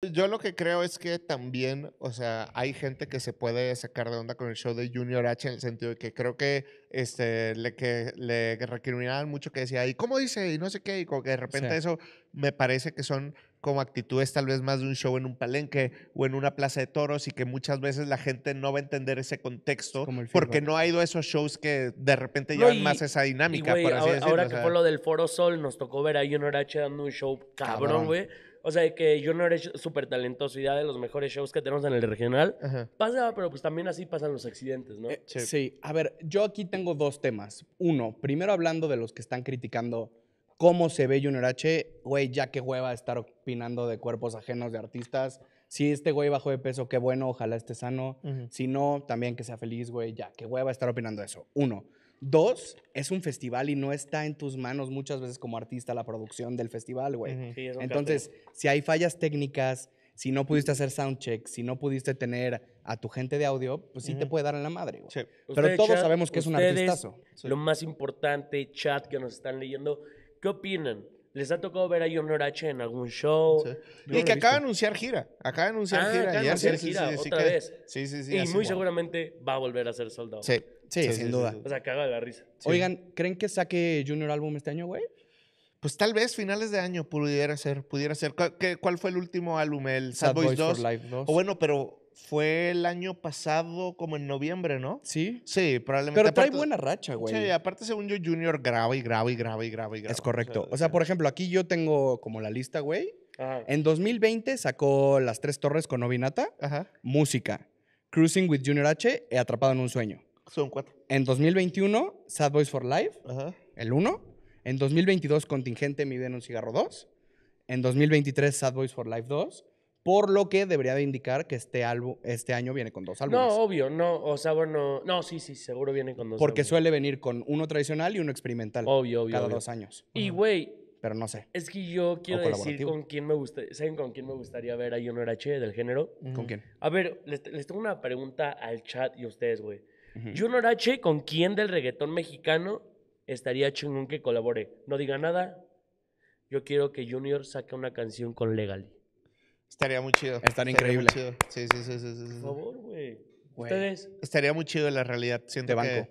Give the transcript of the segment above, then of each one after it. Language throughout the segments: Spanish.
Yo lo que creo es que también, o sea, hay gente que se puede sacar de onda con el show de Junior H en el sentido de que creo que este, le, que, le recriminaban mucho que decía, ¿y cómo dice? Y no sé qué, y como que de repente eso me parece que son como actitudes tal vez más de un show en un palenque o en una plaza de toros y que muchas veces la gente no va a entender ese contexto porque no ha ido a esos shows que de repente llevan más esa dinámica, por ahora, que fue lo del Foro Sol, nos tocó ver a H dando un show cabrón, güey. O sea, que yo no súper talentoso y de los mejores shows que tenemos en el regional. Pasa, pero pues también así pasan los accidentes, ¿no? Eh, sí. A ver, yo aquí tengo dos temas. Uno, primero hablando de los que están criticando cómo se ve Junior H, güey, ya qué hueva estar opinando de cuerpos ajenos de artistas. Si este güey bajó de peso, qué bueno, ojalá esté sano. Si no, también que sea feliz, güey, ya, qué hueva estar opinando eso. Uno. Dos, es un festival y no está en tus manos muchas veces como artista la producción del festival, güey. Entonces, si hay fallas técnicas, si no pudiste hacer soundcheck, si no pudiste tener a tu gente de audio, pues sí te puede dar en la madre. güey. Pero todos sabemos que es un artistazo. Lo más importante, chat, que nos están leyendo, ¿Qué opinan? ¿Les ha tocado ver a Junior H en algún show? y que acaba de anunciar gira. Acaba de anunciar ah, gira. Acaba anunciar gira, sí, sí, otra vez. Sí, sí, sí. Y muy seguramente va a volver a ser soldado. Sí, sí, sin duda. O sea, caga de la risa. Oigan, ¿creen que saque Junior álbum este año, güey? Pues tal vez finales de año pudiera ser, pudiera ser. ¿Cuál, qué, cuál fue el último álbum? El Sad, Boys, 2? 2. O bueno, pero fue el año pasado, como en noviembre, ¿no? Sí. Sí, probablemente. Pero trae buena racha, güey. Sí, aparte, según yo, Junior graba y graba y graba y graba y Es correcto. O sea, por ejemplo, aquí yo tengo como la lista, güey. En 2020 sacó Las Tres Torres con Novinata, Ajá. Música, Cruising with Junior H He Atrapado en un Sueño. Son cuatro. En 2021, Sad Boys for Life, Ajá. el uno. En 2022, Contingente, Mi un Cigarro 2. En 2023, Sad Boys for Life 2 por lo que debería de indicar que este, álbum, este año viene con dos álbumes. No, obvio, no, o sea, bueno, no, sí, sí, seguro viene con dos. Porque suele venir con uno tradicional y uno experimental. Obvio, obvio. Cada dos años. Y, güey. Pero no sé. Es que yo quiero decir con quién me gustaría, ¿saben con quién me gustaría ver a Junior H del género? ¿Con quién? A ver, les, tengo una pregunta al chat y a ustedes, güey. Junior H, ¿con quién del reggaetón mexicano estaría chingón que colabore? No diga nada. Yo quiero que Junior saque una canción con Legally. Estaría muy chido. Estaría increíble. Sí, sí, sí, sí, sí. Por favor, güey. Ustedes. Estaría muy chido la realidad. Siento banco.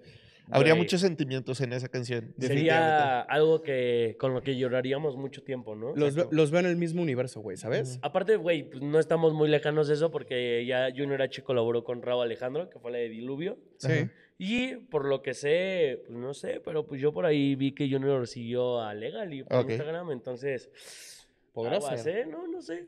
habría muchos sentimientos en esa canción. Sería algo que con lo que lloraríamos mucho tiempo, ¿no? Los, veo en el mismo universo, güey, ¿sabes? Aparte, güey, pues no estamos muy lejanos de eso porque ya Junior H colaboró con Raúl Alejandro, que fue la de Diluvio. Sí. Y por lo que sé, pues no sé, pero pues yo por ahí vi que Junior siguió a Legal y por Instagram, entonces. Podrá ¿eh? No, no sé.